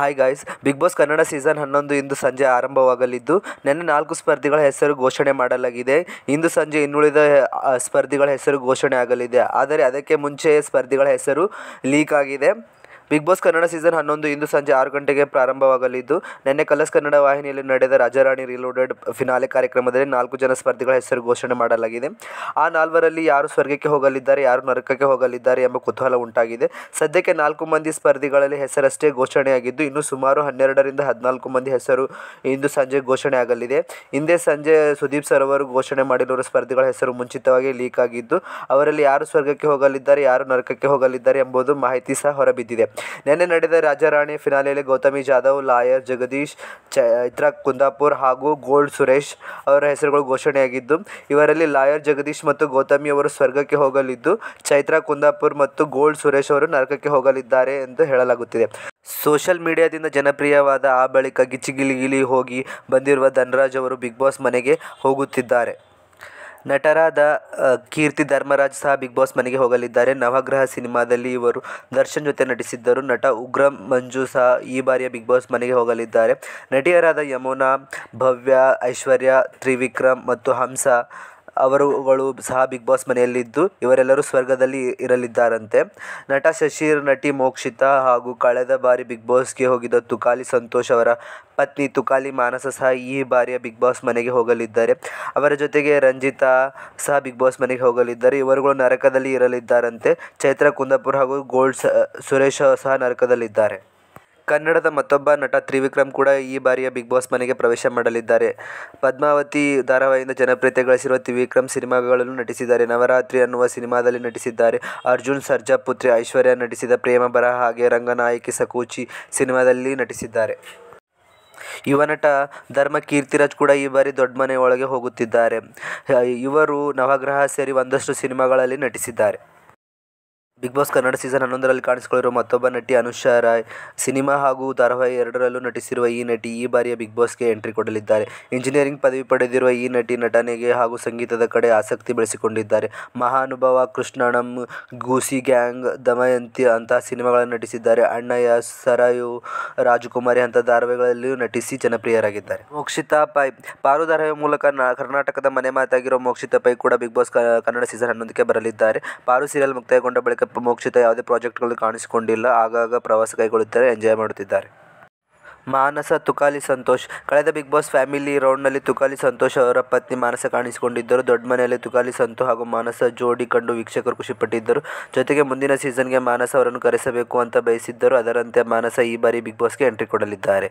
hi guys Bigg Boss Kannada season ಹನ್ನೊಂದು ಇಂದು ಸಂಜೆ ಆರಂಭವಾಗಲಿದ್ದು ನಿನ್ನೆ ನಾಲ್ಕು ಸ್ಪರ್ಧಿಗಳ ಹೆಸರು ಘೋಷಣೆ ಮಾಡಲಾಗಿದೆ ಇಂದು ಸಂಜೆ ಇನ್ನುಳಿದ ಸ್ಪರ್ಧಿಗಳ ಹೆಸರು ಘೋಷಣೆ ಆಗಲಿದೆ ಆದರೆ ಅದಕ್ಕೆ ಮುಂಚೆಯೇ ಸ್ಪರ್ಧಿಗಳ ಹೆಸರು ಲೀಕ್ ಆಗಿದೆ ಬಿಗ್ ಬಾಸ್ ಕನ್ನಡ ಸೀಸನ್ ಹನ್ನೊಂದು ಇಂದು ಸಂಜೆ ಆರು ಗಂಟೆಗೆ ಪ್ರಾರಂಭವಾಗಲಿದ್ದು ನಿನ್ನೆ ಕಲರ್ಸ್ ಕನ್ನಡ ವಾಹಿನಿಯಲ್ಲಿ ನಡೆದ ರಾಜಾರಾಣಿ ರಿಲೋಡೆಡ್ ಫಿನಾಲೆ ಕಾರ್ಯಕ್ರಮದಲ್ಲಿ ನಾಲ್ಕು ಜನ ಸ್ಪರ್ಧಿಗಳ ಹೆಸರು ಘೋಷಣೆ ಮಾಡಲಾಗಿದೆ ಆ ನಾಲ್ವರಲ್ಲಿ ಯಾರು ಸ್ವರ್ಗಕ್ಕೆ ಹೋಗಲಿದ್ದಾರೆ ಯಾರು ನರಕಕ್ಕೆ ಹೋಗಲಿದ್ದಾರೆ ಎಂಬ ಕುತೂಹಲ ಉಂಟಾಗಿದೆ ಸದ್ಯಕ್ಕೆ ನಾಲ್ಕು ಮಂದಿ ಸ್ಪರ್ಧಿಗಳಲ್ಲಿ ಹೆಸರಷ್ಟೇ ಘೋಷಣೆಯಾಗಿದ್ದು ಇನ್ನು ಸುಮಾರು ಹನ್ನೆರಡರಿಂದ ಹದಿನಾಲ್ಕು ಮಂದಿ ಹೆಸರು ಇಂದು ಸಂಜೆ ಘೋಷಣೆ ಆಗಲಿದೆ ಹಿಂದೆ ಸಂಜೆ ಸುದೀಪ್ ಸರ್ ಅವರು ಘೋಷಣೆ ಮಾಡಿರುವ ಸ್ಪರ್ಧಿಗಳ ಹೆಸರು ಮುಂಚಿತವಾಗಿ ಲೀಕ್ ಆಗಿದ್ದು ಅವರಲ್ಲಿ ಯಾರು ಸ್ವರ್ಗಕ್ಕೆ ಹೋಗಲಿದ್ದಾರೆ ಯಾರು ನರಕಕ್ಕೆ ಹೋಗಲಿದ್ದಾರೆ ಎಂಬುದು ಮಾಹಿತಿ ಸಹ ಹೊರಬಿದ್ದಿದೆ ನಿನ್ನೆ ನಡೆದ ರಾಜರಾಣಿ ಫಿನಾಲೆಯಲ್ಲಿ ಗೌತಮಿ ಜಾಧವ್ ಲಾಯರ್ ಜಗದೀಶ್ ಚೈತ್ರ ಕುಂದಾಪುರ್ ಹಾಗೂ ಗೋಲ್ಡ್ ಸುರೇಶ್ ಅವರ ಹೆಸರುಗಳು ಘೋಷಣೆಯಾಗಿದ್ದು ಇವರಲ್ಲಿ ಲಾಯರ್ ಜಗದೀಶ್ ಮತ್ತು ಗೌತಮಿ ಅವರು ಸ್ವರ್ಗಕ್ಕೆ ಹೋಗಲಿದ್ದು ಚೈತ್ರ ಕುಂದಾಪುರ್ ಮತ್ತು ಗೋಲ್ಡ್ ಸುರೇಶ್ ಅವರು ನರಕಕ್ಕೆ ಹೋಗಲಿದ್ದಾರೆ ಎಂದು ಹೇಳಲಾಗುತ್ತಿದೆ ಸೋಷಿಯಲ್ ಮೀಡಿಯಾದಿಂದ ಜನಪ್ರಿಯವಾದ ಆ ಬಳಿಕ ಗಿಚ್ಚಿಗಿಲಿಗಿಲಿ ಹೋಗಿ ಬಂದಿರುವ ಧನರಾಜ್ ಅವರು ಬಿಗ್ ಬಾಸ್ ಮನೆಗೆ ಹೋಗುತ್ತಿದ್ದಾರೆ ನಟರಾದ ಕೀರ್ತಿ ಧರ್ಮರಾಜ್ ಸಹ ಬಿಗ್ ಬಾಸ್ ಮನೆಗೆ ಹೋಗಲಿದ್ದಾರೆ ನವಗ್ರಹ ಸಿನಿಮಾದಲ್ಲಿ ಇವರು ದರ್ಶನ್ ಜೊತೆ ನಟಿಸಿದ್ದರು ನಟ ಉಗ್ರಂ ಮಂಜು ಸಹ ಈ ಬಾರಿಯ ಬಿಗ್ ಬಾಸ್ ಮನೆಗೆ ಹೋಗಲಿದ್ದಾರೆ ನಟಿಯರಾದ ಯಮುನಾ ಭವ್ಯ ಐಶ್ವರ್ಯ ತ್ರಿವಿಕ್ರಮ್ ಮತ್ತು ಹಂಸ ಅವರುಗಳು ಸಹ ಬಿಗ್ ಬಾಸ್ ಮನೆಯಲ್ಲಿದ್ದು ಇವರೆಲ್ಲರೂ ಸ್ವರ್ಗದಲ್ಲಿ ಇರಲಿದ್ದಾರಂತೆ ನಟ ಶಶಿರ್ ನಟಿ ಮೋಕ್ಷಿತಾ ಹಾಗೂ ಕಳೆದ ಬಾರಿ ಬಿಗ್ ಬಾಸ್ಗೆ ಹೋಗಿದ್ದ ತುಕಾಲಿ ಸಂತೋಷ್ ಅವರ ಪತ್ನಿ ತುಕಾಲಿ ಮಾನಸ ಸಹ ಈ ಬಾರಿಯ ಬಿಗ್ ಬಾಸ್ ಮನೆಗೆ ಹೋಗಲಿದ್ದಾರೆ ಅವರ ಜೊತೆಗೆ ರಂಜಿತಾ ಸಹ ಬಿಗ್ ಬಾಸ್ ಮನೆಗೆ ಹೋಗಲಿದ್ದಾರೆ ಇವರುಗಳು ನರಕದಲ್ಲಿ ಇರಲಿದ್ದಾರಂತೆ ಚೈತ್ರ ಕುಂದಾಪುರ ಹಾಗೂ ಗೋಲ್ಡ್ ಸುರೇಶ್ ಸಹ ನರಕದಲ್ಲಿದ್ದಾರೆ ಕನ್ನಡದ ಮತ್ತೊಬ್ಬ ನಟ ತ್ರಿವಿಕ್ರಮ್ ಕೂಡ ಈ ಬಾರಿಯ ಬಿಗ್ ಬಾಸ್ ಮನೆಗೆ ಪ್ರವೇಶ ಮಾಡಲಿದ್ದಾರೆ ಪದ್ಮಾವತಿ ಧಾರಾವಾಹಿಯಿಂದ ಜನಪ್ರಿಯತೆ ಗಳಿಸಿರುವ ತ್ರಿವಿಕ್ರಮ್ ಸಿನಿಮಾಗಳನ್ನು ನಟಿಸಿದ್ದಾರೆ ನವರಾತ್ರಿ ಅನ್ನುವ ಸಿನಿಮಾದಲ್ಲಿ ನಟಿಸಿದ್ದಾರೆ ಅರ್ಜುನ್ ಸರ್ಜಾ ಪುತ್ರಿ ಐಶ್ವರ್ಯ ನಟಿಸಿದ ಪ್ರೇಮ ಬರಹ ಹಾಗೆ ರಂಗನಾಯಕಿ ಸಕೂಚಿ ಸಿನಿಮಾದಲ್ಲಿ ನಟಿಸಿದ್ದಾರೆ ಯುವ ನಟ ಧರ್ಮ ಕೀರ್ತಿರಾಜ್ ಕೂಡ ಈ ಬಾರಿ ದೊಡ್ಡ ಮನೆಯೊಳಗೆ ಹೋಗುತ್ತಿದ್ದಾರೆ ಇವರು ನವಗ್ರಹ ಸೇರಿ ಒಂದಷ್ಟು ಸಿನಿಮಾಗಳಲ್ಲಿ ನಟಿಸಿದ್ದಾರೆ ಬಿಗ್ ಬಾಸ್ ಕನ್ನಡ ಸೀಸನ್ ಹನ್ನೊಂದರಲ್ಲಿ ಕಾಣಿಸಿಕೊಳ್ಳಿರುವ ಮತ್ತೊಬ್ಬ ನಟಿ ಅನುಷಾ ರಾಯ್ ಸಿನಿಮಾ ಹಾಗೂ ಧಾರಾವಾಹಿ ಎರಡರಲ್ಲೂ ನಟಿಸಿರುವ ಈ ನಟಿ ಈ ಬಾರಿಯ ಬಿಗ್ ಬಾಸ್ಗೆ ಎಂಟ್ರಿ ಕೊಡಲಿದ್ದಾರೆ ಇಂಜಿನಿಯರಿಂಗ್ ಪದವಿ ಪಡೆದಿರುವ ಈ ನಟಿ ನಟನೆಗೆ ಹಾಗೂ ಸಂಗೀತದ ಕಡೆ ಆಸಕ್ತಿ ಬೆಳೆಸಿಕೊಂಡಿದ್ದಾರೆ ಮಹಾನುಭಾವ ಕೃಷ್ಣಣಂ ಗೂಸಿ ಗ್ಯಾಂಗ್ ದಮಯಂತಿ ಅಂತಹ ಸಿನಿಮಾಗಳನ್ನು ನಟಿಸಿದ್ದಾರೆ ಅಣ್ಣಯ್ಯ ಸರಾಯು ರಾಜಕುಮಾರಿ ಅಂತಹ ಧಾರಾವಾಹಿಗಳಲ್ಲಿಯೂ ನಟಿಸಿ ಜನಪ್ರಿಯರಾಗಿದ್ದಾರೆ ಮೋಕ್ಷಿತಾ ಪೈ ಪಾರು ಧಾರಾವಾಹಿ ಮೂಲಕ ಕರ್ನಾಟಕದ ಮನೆ ಮಾತಾಗಿರುವ ಮೋಕ್ಷಿತಾ ಪೈ ಕೂಡ ಬಿಗ್ ಬಾಸ್ ಕನ್ನಡ ಸೀಸನ್ ಹನ್ನೊಂದಕ್ಕೆ ಬರಲಿದ್ದಾರೆ ಪಾರು ಸೀರಿಯಲ್ ಮುಕ್ತಾಯಗೊಂಡ ಬಳಿಕ ಮೋಕ್ಷಿತ ಯಾವುದೇ ಪ್ರಾಜೆಕ್ಟ್ಗಳು ಕಾಣಿಸಿಕೊಂಡಿಲ್ಲ ಆಗಾಗ ಪ್ರವಾಸ ಕೈಗೊಳ್ಳುತ್ತಾರೆ ಎಂಜಾಯ್ ಮಾಡುತ್ತಿದ್ದಾರೆ ಮಾನಸ ತುಕಾಲಿ ಸಂತೋಷ್ ಕಳೆದ ಬಿಗ್ ಬಾಸ್ ಫ್ಯಾಮಿಲಿ ರೌಂಡ್ನಲ್ಲಿ ತುಕಾಲಿ ಸಂತೋಷ್ ಅವರ ಪತ್ನಿ ಮಾನಸ ಕಾಣಿಸಿಕೊಂಡಿದ್ದರು ದೊಡ್ಡ ಮನೆಯಲ್ಲಿ ತುಕಾಲಿ ಸಂತೋಷ್ ಹಾಗೂ ಮಾನಸ ಜೋಡಿ ಕಂಡು ವೀಕ್ಷಕರು ಖುಷಿಪಟ್ಟಿದ್ದರು ಜೊತೆಗೆ ಮುಂದಿನ ಸೀಸನ್ಗೆ ಮಾನಸ ಅವರನ್ನು ಕರೆಸಬೇಕು ಅಂತ ಬಯಸಿದ್ದರು ಅದರಂತೆ ಮಾನಸ ಈ ಬಾರಿ ಬಿಗ್ ಬಾಸ್ಗೆ ಎಂಟ್ರಿ ಕೊಡಲಿದ್ದಾರೆ